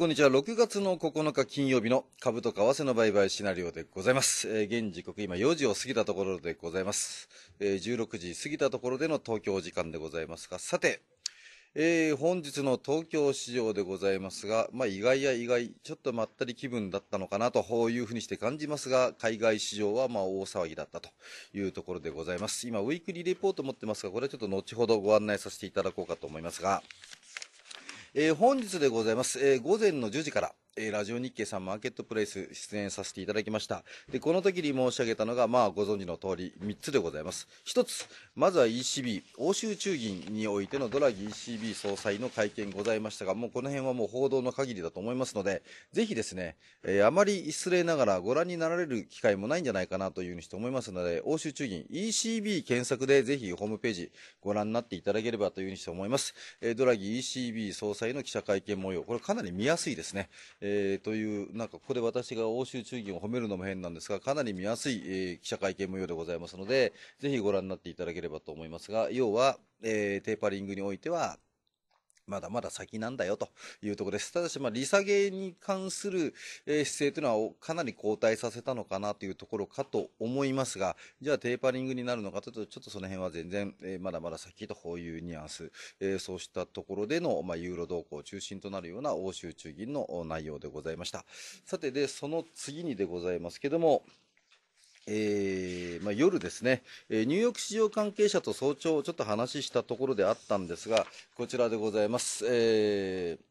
こんにちは。6月の9日金曜日の株と為替の売買シナリオでございます。えー、現時刻今4時を過ぎたところでございます。えー、16時過ぎたところでの東京時間でございますが、さて、えー、本日の東京市場でございますが、まあ、意外や意外、ちょっとまったり気分だったのかなというふうにして感じますが、海外市場はま大騒ぎだったというところでございます。今、ウィークリーレポート持ってますが、これはちょっと後ほどご案内させていただこうかと思いますが、えー、本日でございます、えー、午前の10時から、えラジオ日経さんマーケットプレイス出演させていただきました。で、この時に申し上げたのが、まあご存知の通り三つでございます。一つ、まずは ECB、欧州中銀においてのドラギ ECB 総裁の会見ございましたが、もうこの辺はもう報道の限りだと思いますので、ぜひですね、えー、あまり失礼ながらご覧になられる機会もないんじゃないかなというふうにして思いますので、欧州中銀 ECB 検索でぜひホームページご覧になっていただければというふうにして思います。えー、ドラギ ECB 総裁の記者会見模様、これかなり見やすいですね。えー、という、なんかここで私が欧州中銀を褒めるのも変なんですが、かなり見やすい、えー、記者会見模様でございますので、ぜひご覧になっていただければと思いますが、要は、えー、テーパリングにおいては、まだまだ先なんだよというところです。ただし、まあ、利下げに関する、えー、姿勢というのはかなり後退させたのかなというところかと思いますが、じゃあテーパリングになるのかというと、ちょっとその辺は全然、えー、まだまだ先というニュアンス、えー、そうしたところでの、まあ、ユーロ動向中心となるような欧州中銀の内容でございました。さて、で、その次にでございますけども、えーまあ、夜ですね、えー、ニューヨーク市場関係者と早朝、ちょっと話したところであったんですが、こちらでございます。えー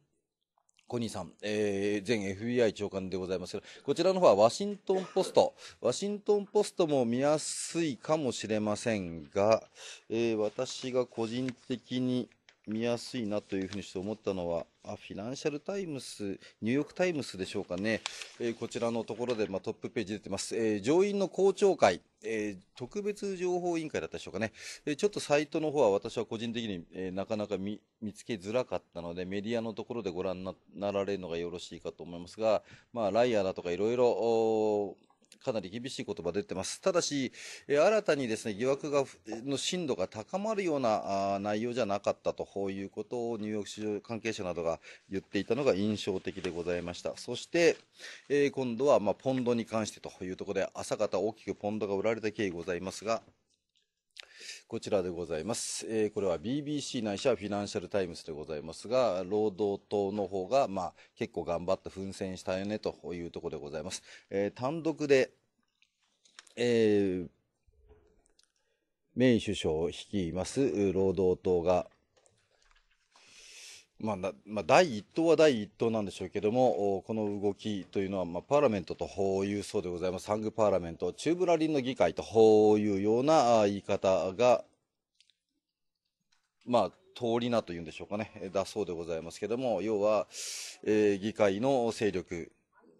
コニーさん、えー、前 FBI 長官でございますが、こちらの方はワシントンポスト。ワシントンポストも見やすいかもしれませんが、えー、私が個人的に見やすいなというふうにして思ったのは、あフィナンシャル・タイムス、ニューヨーク・タイムスでしょうかね、えー、こちらのところで、まあ、トップページ出てます、えー、上院の公聴会、えー、特別情報委員会だったでしょうかね、えちょっとサイトの方は私は個人的に、えなかなか見つけづらかったので、メディアのところでご覧になられるのがよろしいかと思いますが、まあ、ライアーだとかいろいろ、かなり厳しい言葉出てます。ただし、新たにですね、疑惑が、の深度が高まるような内容じゃなかったということをニューヨーク市場関係者などが言っていたのが印象的でございました。そして、えー、今度は、まあ、ポンドに関してというところで、朝方大きくポンドが売られた経緯ございますが、こちらでございます。えー、これは BBC ないしはフィナンシャルタイムズでございますが、労働党の方が、まあ、結構頑張って奮戦したよねというところでございます。えー、単独で、えー、メイ首相を率います労働党が、まあまあ、第1党は第1党なんでしょうけども、この動きというのは、まあ、パーラメントというそうでございます、サングパーラメント、チューブラリンの議会というような言い方が、まあ、通りなというんでしょうかね、だそうでございますけども、要は、えー、議会の勢力、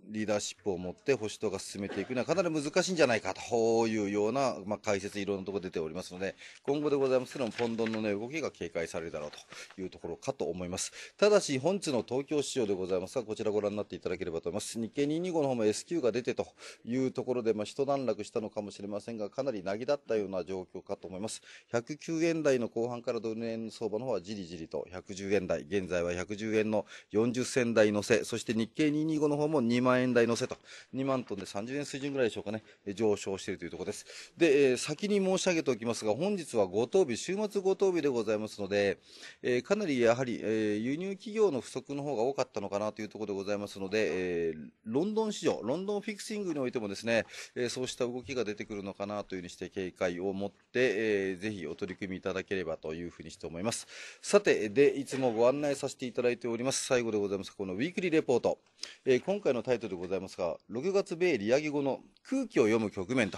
リーダーシップを持って保守党が進めていくのはかなり難しいんじゃないかというような、まあ、解説、いろんなところ出ておりますので、今後でございますけども、ポンドンの、ね、動きが警戒されるだろうというところかと思います。ただし、本日の東京市場でございますが、こちらご覧になっていただければと思います。日経225の方も S q が出てというところで、まあ、一段落したのかもしれませんが、かなりなぎだったような状況かと思います。109円台の後半からドル円相場の方はじりじりと110円台、現在は110円の40銭台乗せ、そして日経225の方も2万円万円台乗せと、2万トンで30円水準ぐらいでしょうかね、上昇しているというところです。で、えー、先に申し上げておきますが、本日は五等日、週末五等日でございますので、えー、かなりやはり、えー、輸入企業の不足の方が多かったのかなというところでございますので、えロンドン市場、ロンドンフィクシングにおいてもですね、えそうした動きが出てくるのかなというふうにして警戒を持って、えー、ぜひお取り組みいただければというふうにして思います。さて、で、いつもご案内させていただいております。最後でございます。このウィークリーレポート。え今回のタイトルでございますが、6月米利上げ後の空気を読む局面と、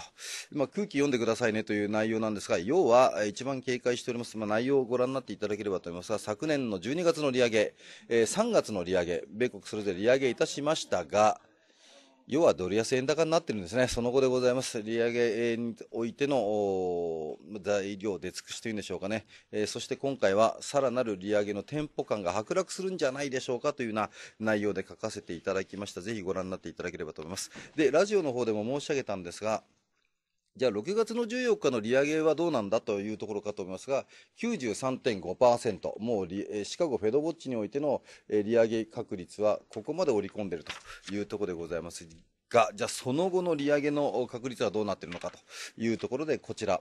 まあ、空気読んでくださいねという内容なんですが、要は一番警戒しております、まあ、内容をご覧になっていただければと思いますが、昨年の12月の利上げ、えー、3月の利上げ、米国それぞれ利上げいたしましたが、要はドル安円高になってるんですね、その後でございます、利上げにおいての材料出尽くしというんでしょうかね、えー、そして今回はさらなる利上げのテンポ感が剥落するんじゃないでしょうかというような内容で書かせていただきました、ぜひご覧になっていただければと思います。でラジオの方でも申し上げたんですがじゃあ6月の14日の利上げはどうなんだというところかと思いますが、93.5%、もうシカゴフェドウォッチにおいての利上げ確率はここまで織り込んでいるというところでございますが、じゃあその後の利上げの確率はどうなっているのかというところで、こちら。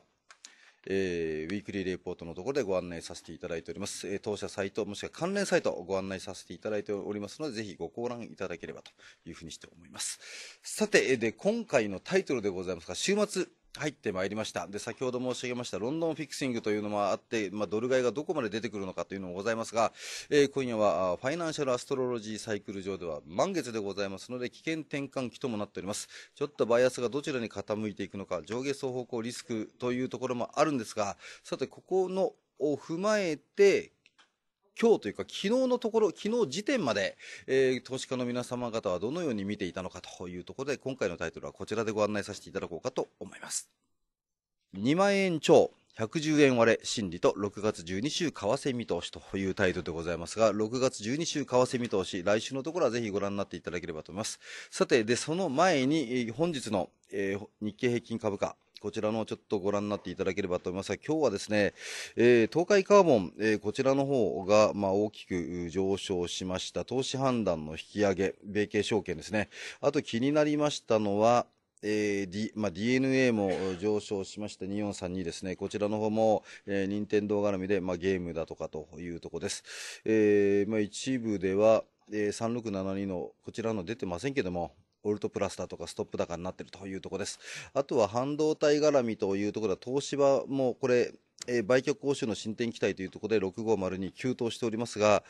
えー、ウィークリーレポートのところでご案内させていただいております、えー、当社サイトもしくは関連サイトをご案内させていただいておりますのでぜひごご覧いただければというふうにして思いますさて、えー、で今回のタイトルでございますが週末入ってまいりました。で、先ほど申し上げましたロンドンフィクシングというのもあって、まあ、ドル買いがどこまで出てくるのかというのもございますが、えー、今夜はファイナンシャルアストロロジーサイクル上では満月でございますので、危険転換期ともなっております。ちょっとバイアスがどちらに傾いていくのか、上下双方向リスクというところもあるんですが、さて、ここのを踏まえて、今日というか昨日のところ、昨日時点まで、えー、投資家の皆様方はどのように見ていたのかというところで、今回のタイトルはこちらでご案内させていただこうかと思います。2万円超。110円割れ、心理と6月12週為替見通しというタイトルでございますが、6月12週為替見通し、来週のところはぜひご覧になっていただければと思います。さて、で、その前に、本日の、えー、日経平均株価、こちらのちょっとご覧になっていただければと思いますが、今日はですね、えー、東海カーボン、えー、こちらの方が、まあ、大きく上昇しました。投資判断の引き上げ、米系証券ですね。あと気になりましたのは、えー D まあ、DNA も上昇しまして2432ですね、こちらの方も、えー、任天堂絡みで、まあ、ゲームだとかというとこです。えーまあ、一部では、えー、3672のこちらの出てませんけども、オルトプラスだとかストップ高になっているというところです。あとは半導体絡みというところは東芝もこれ、えー、売却交渉の進展期待というところで650に急騰しておりますが、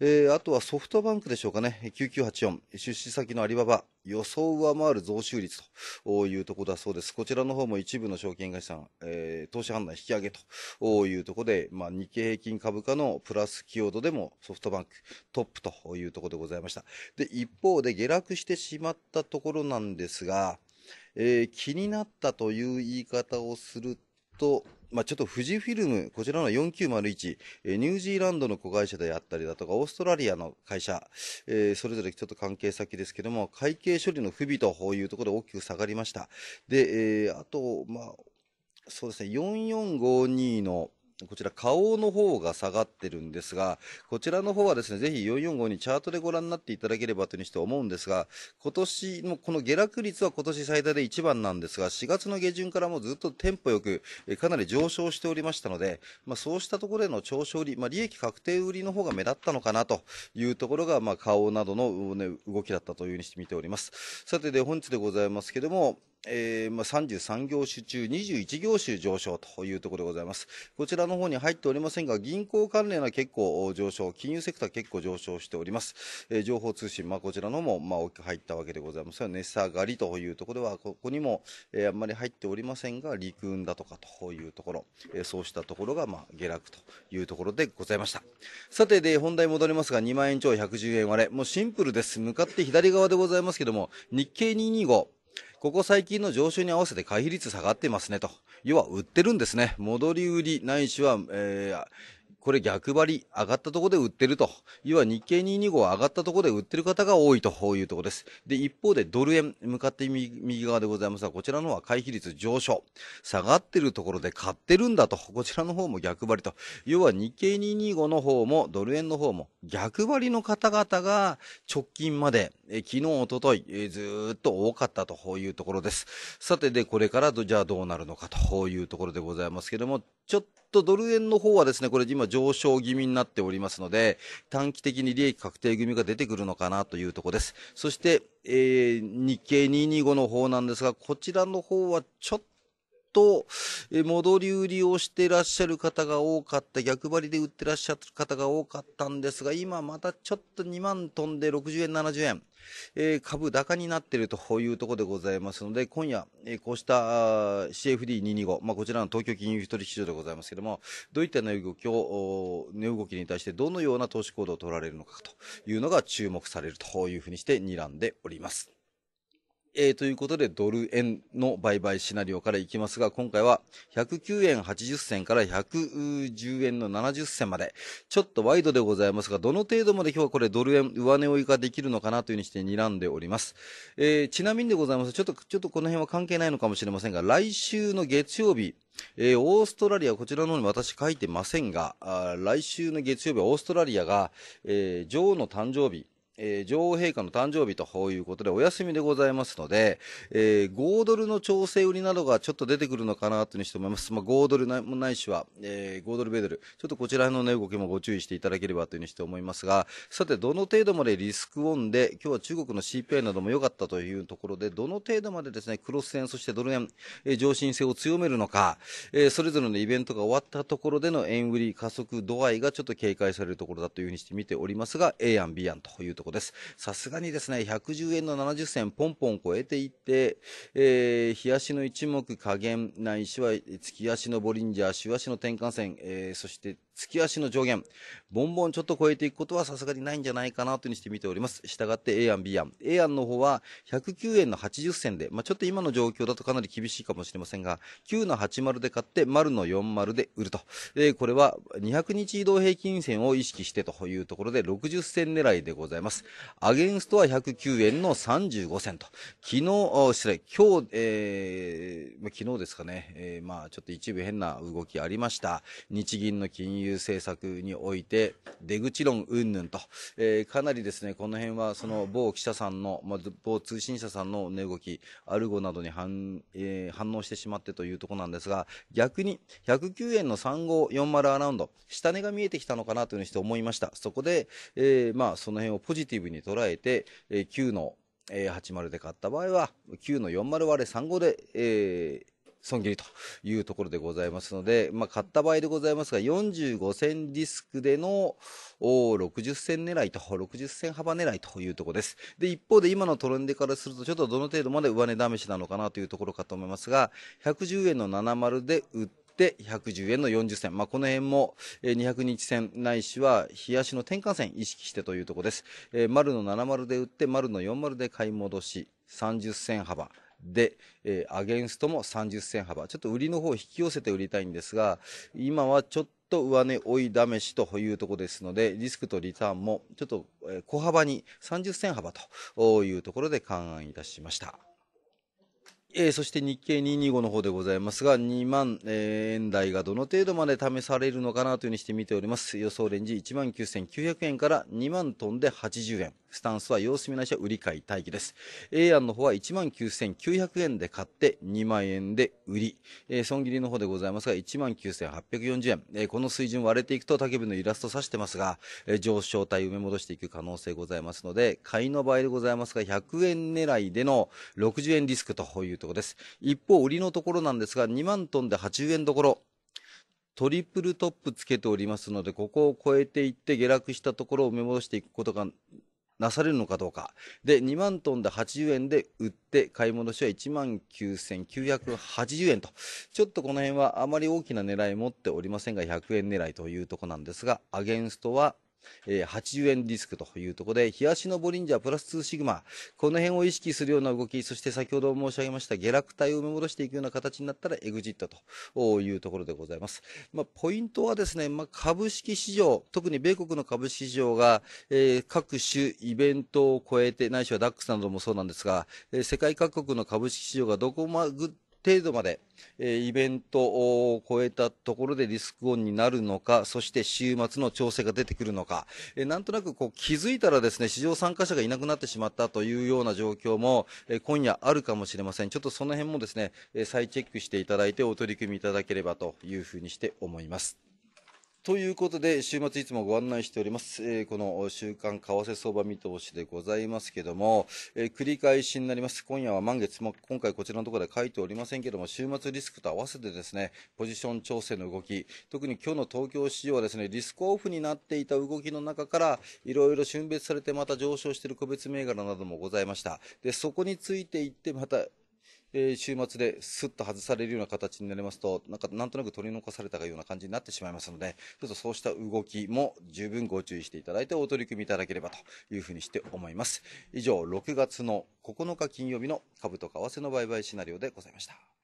えー、あとはソフトバンクでしょうかね、9984、出資先のアリババ、予想上回る増収率というところだそうです。こちらの方も一部の証券会社、えー、投資判断引き上げというところで、まあ、日経平均株価のプラス寄与度でもソフトバンクトップというところでございました。で、一方で下落してしまったところなんですが、えー、気になったという言い方をすると、まあ、ちょっと富士フィルム、こちらの4901、えー、ニュージーランドの子会社であったりだとか、オーストラリアの会社、えー、それぞれちょっと関係先ですけども、会計処理の不備というところで大きく下がりました。で、えー、あと、まあ、そうですね、4452の、こちら、花王の方が下がってるんですが、こちらの方はですね、ぜひ445にチャートでご覧になっていただければというふうにして思うんですが、今年のこの下落率は今年最大で1番なんですが、4月の下旬からもずっとテンポよく、かなり上昇しておりましたので、まあ、そうしたところでの上昇利、まあ、利益確定売りの方が目立ったのかなというところが、まあ、花王などの、ね、動きだったというふうにして見ております。さてで、本日でございますけども、えー、まあ、33業種中21業種上昇というところでございます。こちらの方に入っておりませんが、銀行関連は結構上昇、金融セクター結構上昇しております。えー、情報通信、まあ、こちらのも、まあ、大きく入ったわけでございますが、値下がりというところは、ここにも、えー、あんまり入っておりませんが、陸運だとかというところ、えそうしたところが、ま下落というところでございました。さて、で、本題戻りますが、2万円超110円割れ。もうシンプルです。向かって左側でございますけども、日経225、ここ最近の上昇に合わせて回避率下がってますねと。要は売ってるんですね。戻り売りないしは、えー、これ逆張り、上がったところで売ってると。要は日経225は上がったところで売ってる方が多いというところです。で、一方でドル円、向かって右側でございますが、こちらの方は回避率上昇。下がってるところで買ってるんだと。こちらの方も逆張りと。要は日経225の方も、ドル円の方も、逆張りの方々が直近まで、え昨日、おととい、えずっと多かったというところです。さて、で、これからじゃあどうなるのかというところでございますけども、ちょっとドル円の方はですね、これ今上昇気味になっておりますので、短期的に利益確定組が出てくるのかなというとこです。そして、えー、日経225の方なんですが、こちらの方はちょっとと、え戻り売りをしてらっしゃる方が多かった、逆張りで売ってらっしゃる方が多かったんですが、今またちょっと2万飛んで60円、70円。えー、株高になっているというところでございますので、今夜、えー、こうした CFD225、まあ、こちらの東京金融取引市場でございますけれども、どういった値動きを、値動きに対してどのような投資行動を取られるのかというのが注目されるというふうにして睨んでおります。えー、ということでドル円の売買シナリオからいきますが、今回は109円80銭から110円の70銭まで、ちょっとワイドでございますが、どの程度まで今日はこれドル円上値追いができるのかなというふうにして睨んでおります。えー、ちなみにでございます。ちょっと、ちょっとこの辺は関係ないのかもしれませんが、来週の月曜日、えー、オーストラリア、こちらの方に私書いてませんが、来週の月曜日はオーストラリアが、えー、女王の誕生日、えー、女王陛下の誕生日ということでお休みでございますので、えー、5ドルの調整売りなどがちょっと出てくるのかなというふうに思います。まあ、5ドルないしは、えー、5ドル米ドル。ちょっとこちらの、ね、動きもご注意していただければというふうにして思いますが、さて、どの程度までリスクオンで、今日は中国の CPI なども良かったというところで、どの程度までですね、クロス円、そしてドル円、えー、上進性を強めるのか、えー、それぞれのイベントが終わったところでの円売り加速度合いがちょっと警戒されるところだというふうにして見ておりますが、A 案、B 案というところこです。さすがにですね、110円の70銭ポンポン超えていって、えー、日足の一目加減、ないしは月足のボリンジャー、週足の転換線、えー、そして月足の上限、ボンボンちょっと超えていくことはさすがにないんじゃないかなというにして見ております。したがって A 案 B 案。A 案の方は109円の80銭で、まあ、ちょっと今の状況だとかなり厳しいかもしれませんが、9の80で買って、丸の40で売ると。えこれは200日移動平均線を意識してというところで60銭狙いでございます。アゲンストは109円の35銭と。昨日、失礼、今日、えー、昨日ですかね、えー、まあちょっと一部変な動きありました。日銀の金融いう政策において、出口論云々と、えー、かなりですね、この辺はその某記者さんの、まあ、某通信社さんの値動き、アルゴなどに反,、えー、反応してしまってというところなんですが、逆に109円の3540アラウンド、下値が見えてきたのかなというふうにして思いました。そこで、えー、まあ、その辺をポジティブに捉えて、えー、9の、えー、80で買った場合は、9の40割れ35で、えー、損切りというところでございますので、まあ、買った場合でございますが、45銭ディスクでの60銭狙いと、60銭幅狙いというところです。で、一方で今のトレンドからすると、ちょっとどの程度まで上値試しなのかなというところかと思いますが、110円の70で売って、っ110円の40銭。まあ、この辺も、えー、200日線ないしは、冷やしの転換線意識してというところです。えー、丸の70で売って、丸の40で買い戻し、30銭幅。で、えー、アゲンストも30銭幅。ちょっと売りの方を引き寄せて売りたいんですが、今はちょっと上値追い試しというとこですので、リスクとリターンもちょっと小幅に30銭幅というところで勘案いたしました。えー、そして日経225の方でございますが、2万、円台がどの程度まで試されるのかなというふうにして見ております。予想レンジ1万9900円から2万トンで80円。スタンスは様子見ないしは売り買い待機です。A 案の方は19,900円で買って2万円で売り。えー、損切りの方でございますが19,840円、えー、この水準割れていくと竹部のイラスト指してますが、えー、上昇体埋め戻していく可能性ございますので、買いの場合でございますが100円狙いでの60円リスクというところです。一方、売りのところなんですが2万トンで80円どころ。トリプルトップつけておりますので、ここを超えていって下落したところを埋め戻していくことがなされるのかどうか。で、2万トンで80円で売って、買い戻しは1万9980円と、ちょっとこの辺はあまり大きな狙い持っておりませんが、100円狙いというとこなんですが、アゲンストはえー、80円リスクというところで、冷やしのボリンジャープラス2シグマ、この辺を意識するような動き、そして先ほど申し上げました下落体を埋め戻していくような形になったらエグジットというところでございます。まあ、ポイントはですね、まあ、株式市場、特に米国の株式市場が、えー、各種イベントを超えて、ないしはダックスなどもそうなんですが、えー、世界各国の株式市場がどこまぐ程度まで、えイベントを超えたところでリスクオンになるのか、そして週末の調整が出てくるのか、えなんとなくこう気づいたらですね、市場参加者がいなくなってしまったというような状況も、え今夜あるかもしれません。ちょっとその辺もですね、え再チェックしていただいてお取り組みいただければというふうにして思います。ということで、週末いつもご案内しております、えー、この週間為替相場見通しでございますけども、えー、繰り返しになります。今夜は満月、も今回こちらのところで書いておりませんけども、週末リスクと合わせてですね、ポジション調整の動き、特に今日の東京市場はですね、リスクオフになっていた動きの中から、いろいろ春別されてまた上昇している個別銘柄などもございました。で、そこについていってまた、えー、週末ですっと外されるような形になりますと、なんかなんとなく取り残されたような感じになってしまいますので、ちょっとそうした動きも十分ご注意していただいてお取り組みいただければというふうにして思います。以上、6月の9日金曜日の株と為替の売買シナリオでございました。